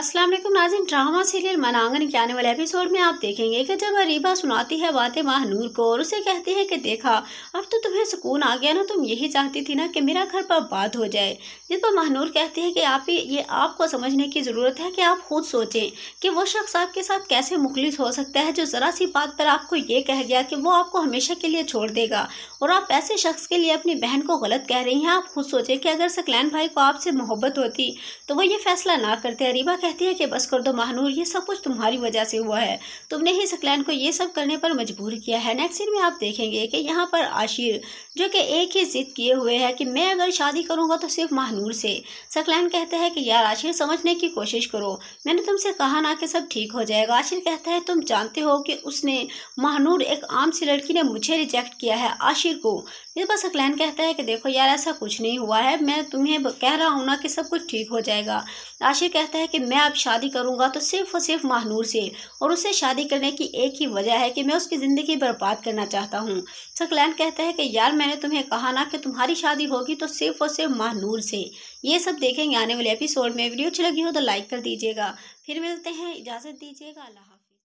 अस्सलाम वालेकुम drama serial मनांगन के आने वाले एपिसोड में आप देखेंगे कि जब अरीबा सुनाती है बातें नूर को और उसे कहती है कि देखा अब तो तुम्हें सुकून आ गया ना तुम यही चाहती थी ना कि मेरा घर पर बात हो जाए जिस पर माहनूर कहती है कि आप ही ये आपको समझने की ज़रूरत है कि आप खुद सोचें कि वो शख्स आपके साथ कैसे मुखलिस हो सकता है जो ज़रा सी बात पर आपको ये कह गया कि वो आपको हमेशा के लिए छोड़ देगा और आप ऐसे शख्स के लिए अपनी बहन को गलत कह रही हैं आप खुद सोचें कि अगर सकलैन भाई को आपसे मोहब्बत होती तो वो ये फैसला ना करते अरीबा कहती है कि बस कर दो महानूर ये सब कुछ तुम्हारी वजह से हुआ है तुमने ही सकलैन को ये सब करने पर मजबूर किया है नेक्स्ट सीन में आप देखेंगे कि यहाँ पर आशिर जो कि एक ही जिद किए हुए है कि मैं अगर शादी करूँगा तो सिर्फ महानूर से सकलैन कहते हैं कि यार आशिर समझने की कोशिश करो मैंने तुमसे कहा ना कि सब ठीक हो जाएगा आशिर कहता है तुम जानते हो कि उसने महानूर एक आम सी लड़की ने मुझे रिजेक्ट किया है आशिर को इस पर सकलैन कहता है कि देखो यार ऐसा कुछ नहीं हुआ है मैं तुम्हें कह रहा हूँ ना कि सब कुछ ठीक हो जाएगा आशिर कहता है कि मैं अब शादी करूँगा तो सिर्फ और सिर्फ महानूर से और उसे शादी करने की एक ही वजह है कि मैं उसकी ज़िंदगी बर्बाद करना चाहता हूँ सकलैन कहता है कि यार मैंने तुम्हें कहा ना कि तुम्हारी शादी होगी तो सिर्फ और सिर्फ महानूर से ये सब देखेंगे आने वाले एपिसोड में वीडियो अच्छी लगी हो तो लाइक कर दीजिएगा फिर मिलते हैं इजाज़त दीजिएगा अल्लाह